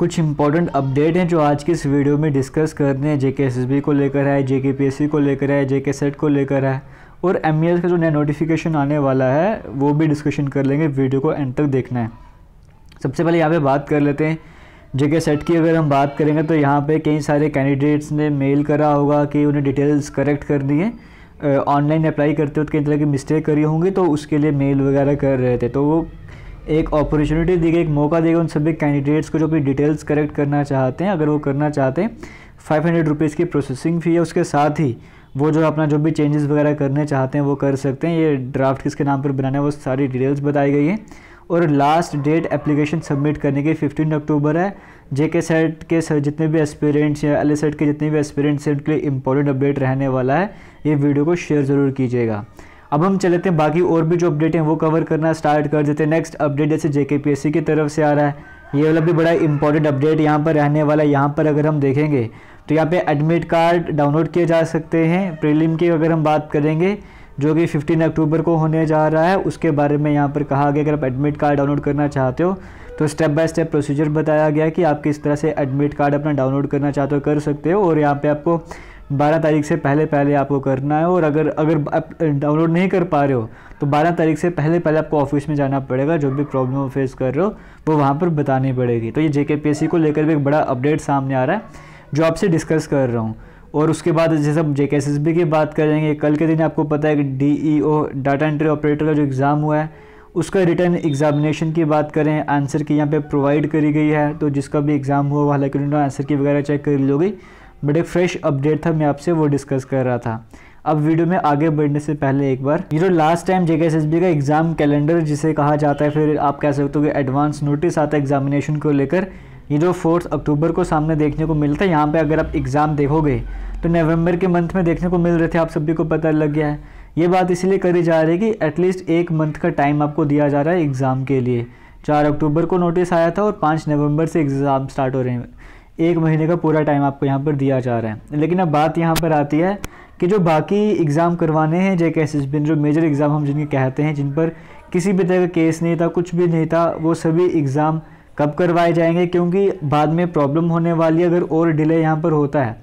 कुछ important update हैं जो आज के इस वीडियो में डिस्कस कर रहे हैं जेके एस बी को लेकर है जेके पी एस सी को लेकर है जेके सेट को लेकर है और एम ई एस का जो नया नोटिफिकेशन आने वाला है वो भी डिस्कशन कर लेंगे वीडियो को एंड तक देखना है सबसे पहले यहाँ पे बात कर लेते हैं जेके सेट की अगर हम बात करेंगे तो यहाँ पे कई सारे कैंडिडेट्स ने मेल करा होगा कि उन्हें डिटेल्स करेक्ट कर दिए ऑनलाइन अप्लाई करते वक्त कई तरह की मिस्टेक करी होंगी तो उसके लिए मेल वगैरह कर रहे थे तो वो एक अपॉर्चुनिटी दी गई एक मौका दिया गया उन सभी कैंडिडेट्स को जो अपनी डिटेल्स करेक्ट करना चाहते हैं अगर वो करना चाहते हैं फाइव हंड्रेड रुपीज़ की प्रोसेसिंग फ़ी है उसके साथ ही वो जो अपना जो भी चेंजेस वगैरह करने चाहते हैं वो कर सकते हैं ये ड्राफ्ट किसके नाम पर बनाना है वो सारी डिटेल्स बताई गई है और लास्ट डेट एप्लीकेशन सबमिट करने की फ़िफ्टीन अक्टूबर है जे के सेट के जितने भी एस्पिरेंट्स या एल सेट के जितने भी एस्पिरेंट्स हैं उनके लिए इंपॉर्टेंट अपडेट रहने वाला है ये वीडियो को शेयर ज़रूर कीजिएगा अब हम चलते हैं बाकी और भी जो अपडेट हैं वो कवर करना स्टार्ट कर देते हैं नेक्स्ट अपडेट जैसे जे की तरफ से आ रहा है ये वाला भी बड़ा इंपॉर्टेंट अपडेट यहाँ पर रहने वाला है यहाँ पर अगर हम देखेंगे तो यहाँ पे एडमिट कार्ड डाउनलोड किए जा सकते हैं प्रीलिम की अगर हम बात करेंगे जो कि 15 अक्टूबर को होने जा रहा है उसके बारे में यहाँ पर कहा गया अगर आप एडमिट कार्ड डाउनलोड करना चाहते हो तो स्टेप बाय स्टेप प्रोसीजर बताया गया कि आप किस तरह से एडमिट कार्ड अपना डाउनलोड करना चाहते हो कर सकते हो और यहाँ पर आपको बारह तारीख से पहले पहले आपको करना है और अगर अगर आप डाउनलोड नहीं कर पा रहे हो तो बारह तारीख से पहले पहले आपको ऑफिस में जाना पड़ेगा जो भी प्रॉब्लम फेस कर रहे हो वो वहाँ पर बतानी पड़ेगी तो ये जे को लेकर भी एक बड़ा अपडेट सामने आ रहा है जो आपसे डिस्कस कर रहा हूँ और उसके बाद जैसे हम जे की बात करेंगे कल के दिन आपको पता है कि डी डाटा एंट्री ऑपरेटर का जो एग्ज़ाम हुआ है उसका रिटर्न एग्जामिनेशन की बात करें आंसर की यहाँ पे प्रोवाइड करी गई है तो जिसका भी एग्ज़ाम हुआ हालांकि उन्होंने आंसर की वगैरह चेक कर ली होगी बट एक फ्रेश अपडेट था मैं आपसे वो डिस्कस कर रहा था अब वीडियो में आगे बढ़ने से पहले एक बार ये जो लास्ट टाइम जे का एग्ज़ाम कैलेंडर जिसे कहा जाता है फिर आप कह सकते हो कि एडवांस नोटिस आता है एग्जामिनेशन को लेकर ये जो फोर्थ अक्टूबर को सामने देखने को मिलता है यहाँ पे अगर आप एग्ज़ाम देखोगे तो नवंबर के मंथ में देखने को मिल रहे थे आप सभी को पता लग गया है ये बात इसलिए करी जा रही है कि एटलीस्ट एक मंथ का टाइम आपको दिया जा रहा है एग्ज़ाम के लिए चार अक्टूबर को नोटिस आया था और पाँच नवंबर से एग्ज़ाम स्टार्ट हो रहे हैं एक महीने का पूरा टाइम आपको यहाँ पर दिया जा रहा है लेकिन अब बात यहाँ पर आती है कि जो बाकी एग्ज़ाम करवाने हैं जे के एस जो मेजर एग्ज़ाम हम जिनके कहते हैं जिन पर किसी भी तरह का केस नहीं था कुछ भी नहीं था वो सभी एग्ज़ाम कब करवाए जाएंगे क्योंकि बाद में प्रॉब्लम होने वाली अगर और डिले यहाँ पर होता है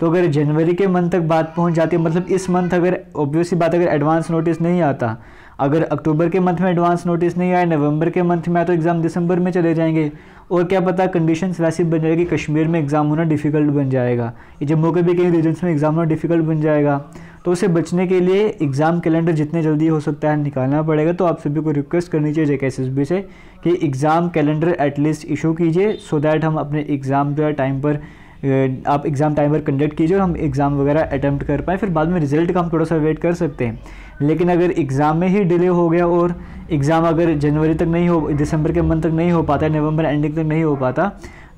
तो अगर जनवरी के मंथ तक बात पहुँच जाती है मतलब इस मंथ अगर ऑब्वियसली बात अगर एडवांस नोटिस नहीं आता अगर अक्टूबर के मंथ में एडवांस नोटिस नहीं आए नवंबर के मंथ में आए तो एग्ज़ाम दिसंबर में चले जाएंगे और क्या पता कंडीशंस वैसी बन जाएगी कश्मीर में एग्ज़ाम होना डिफ़िकल्ट बन जाएगा जम्मू के भी कई रीजन्स में एग्ज़ाम होना डिफ़िकल्ट बन जाएगा तो उसे बचने के लिए एग्ज़ाम कैलेंडर जितने जल्दी हो सकता है निकालना पड़ेगा तो आप सभी को रिक्वेस्ट करनी चाहिए जेके एस से कि एग्ज़ाम कैलेंडर एटलीस्ट इशू कीजिए सो दैट हम अपने एग्ज़ाम जो है टाइम पर आप एग्ज़ाम टाइम पर कंडक्ट कीजिए और हम एग्ज़ाम वगैरह अटैम्प्ट कर पाएँ फिर बाद में रिजल्ट का हम थोड़ा सा वेट कर सकते हैं लेकिन अगर एग्ज़ाम में ही डिले हो गया और एग्ज़ाम अगर जनवरी तक नहीं हो दिसंबर के मंथ तक नहीं हो पाता है नवंबर एंडिंग तक नहीं हो पाता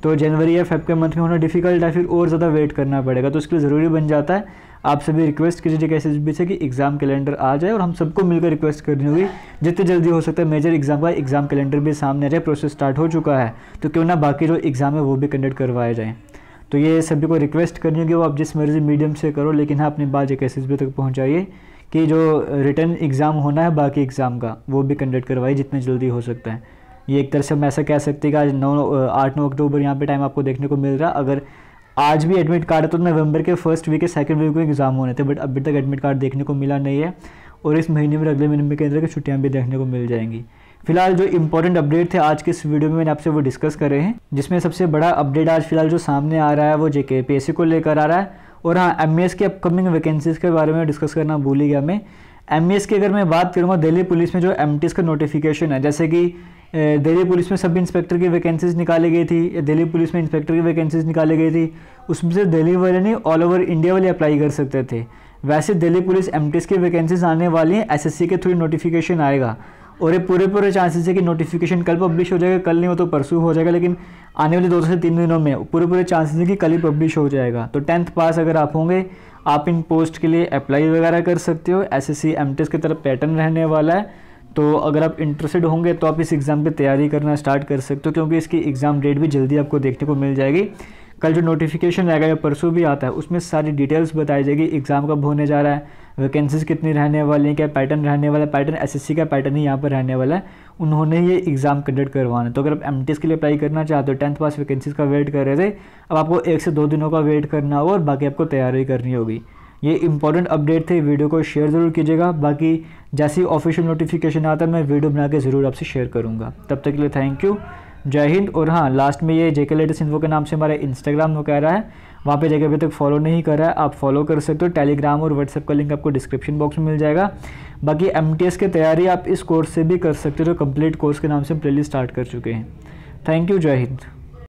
तो जनवरी या फेब के मंथ में होना डिफ़िकल्ट है फिर और ज़्यादा वेट करना पड़ेगा तो उसके लिए ज़रूरी बन जाता है आप सभी रिक्वेस्ट कीजिए कैसे भी से कि एग्ज़ाम कैलेंडर आ जाए और हम सबको मिलकर रिक्वेस्ट करनी होगी जितनी जल्दी हो सकता है मेजर एग्ज़ाम का एग्ज़ाम कैलेंडर भी सामने आ जाए प्रोसेस स्टार्ट हो चुका है तो क्यों ना बाकी जो एग्ज़ाम है वो भी कंडक्ट करवाए जाएँ तो ये सभी को रिक्वेस्ट करनी होगी वो आप जिस मर्ज़ी मीडियम से करो लेकिन हाँ अपनी बात एक एस तक पहुँचाइए कि जो रिटर्न एग्ज़ाम होना है बाकी एग्ज़ाम का वो भी कंडक्ट करवाइए जितना जल्दी हो सकता है ये एक तरह से हम ऐसा कह सकते हैं कि आज नौ आठ नौ अक्टूबर यहाँ पे टाइम आपको देखने को मिल रहा अगर आज भी एडमिट कार्ड है तो नवंबर के फर्स्ट वीक के सेकंड वीक को एग्ज़ाम होने थे बट अभी तक एडमिट कार्ड देखने को मिला नहीं है और इस महीने में अगले महीने में के अंदर की छुट्टियाँ भी देखने को मिल जाएंगी फिलहाल जो इंपॉर्टेंट अपडेट थे आज के इस वीडियो में मैंने आपसे वो डिस्कस करे हैं जिसमें सबसे बड़ा अपडेट आज फिलहाल जो सामने आ रहा है वो जेके पी को लेकर आ रहा है और हाँ एम की अपकमिंग वैकेंसीज़ के बारे में डिस्कस करना भूल ही गया मैं एम की अगर मैं बात करूँगा दिल्ली पुलिस में जो एम का नोटिफिकेशन है जैसे कि दिल्ली पुलिस में सब इंस्पेक्टर की वैकेंसीज निकाली गई थी दिल्ली पुलिस में इंस्पेक्टर की वैकेंसीज निकाली गई थी उसमें से दिल्ली वाले नहीं ऑल ओवर इंडिया वाले अप्लाई कर सकते थे वैसे दिल्ली पुलिस एम की वैकेंसीज आने वाली हैं एस के थ्रू नोटिफिकेशन आएगा और ये पूरे पूरे चांसेस है कि नोटिफिकेशन कल पब्लिश हो जाएगा कल नहीं हो तो परसों हो जाएगा लेकिन आने वाले दो से तीन दिनों में पूरे पूरे चांसेस है कि कल ही पब्लिश हो जाएगा तो टेंथ पास अगर आप होंगे आप इन पोस्ट के लिए अप्लाई वगैरह कर सकते हो एस एस सी एम की तरफ पैटर्न रहने वाला है तो अगर आप इंटरेस्टेड होंगे तो आप इस एग्ज़ाम की तैयारी करना स्टार्ट कर सकते हो क्योंकि इसकी एग्ज़ाम डेट भी जल्दी आपको देखने को मिल जाएगी कल जो नोटिफिकेशन आएगा या परसों भी आता है उसमें सारी डिटेल्स बताई जाएगी एग्ज़ाम कब होने जा रहा है वैकेंसीज़ कितनी रहने वाली हैं क्या पैटर्न रहने वाला है पैटर्न एसएससी का पैटर्न ही यहाँ पर रहने वाला है उन्होंने ये एग्ज़ाम कंडक्ट करवाना है तो अगर आप एम के लिए अप्लाई करना चाहते हो टेंथ पास वैकेंसीज़ का वेट कर रहे थे अब आपको एक से दो दिनों का वेट करना होगा और बाकी आपको तैयारी करनी होगी ये इंपॉर्टेंट अपडेट थे वीडियो को शेयर ज़रूर कीजिएगा बाकी जैसी ऑफिशियल नोटिफिकेशन आता है मैं वीडियो बना के ज़रूर आपसे शेयर करूँगा तब तक के लिए थैंक यू जय हिंद और हाँ लास्ट में ये जेके लेटेस्ट इन्फो के नाम से हमारा इंस्टाग्राम कह रहा है वहाँ पे जगह अभी तक फॉलो नहीं कर रहा है आप फॉलो कर सकते हो टेलीग्राम और व्हाट्सएप का लिंक आपको डिस्क्रिप्शन बॉक्स में मिल जाएगा बाकी एम की तैयारी आप इस कोर्स से भी कर सकते हो जो कम्प्लीट कोर्स के नाम से प्ले स्टार्ट कर चुके हैं थैंक यू जय हिंद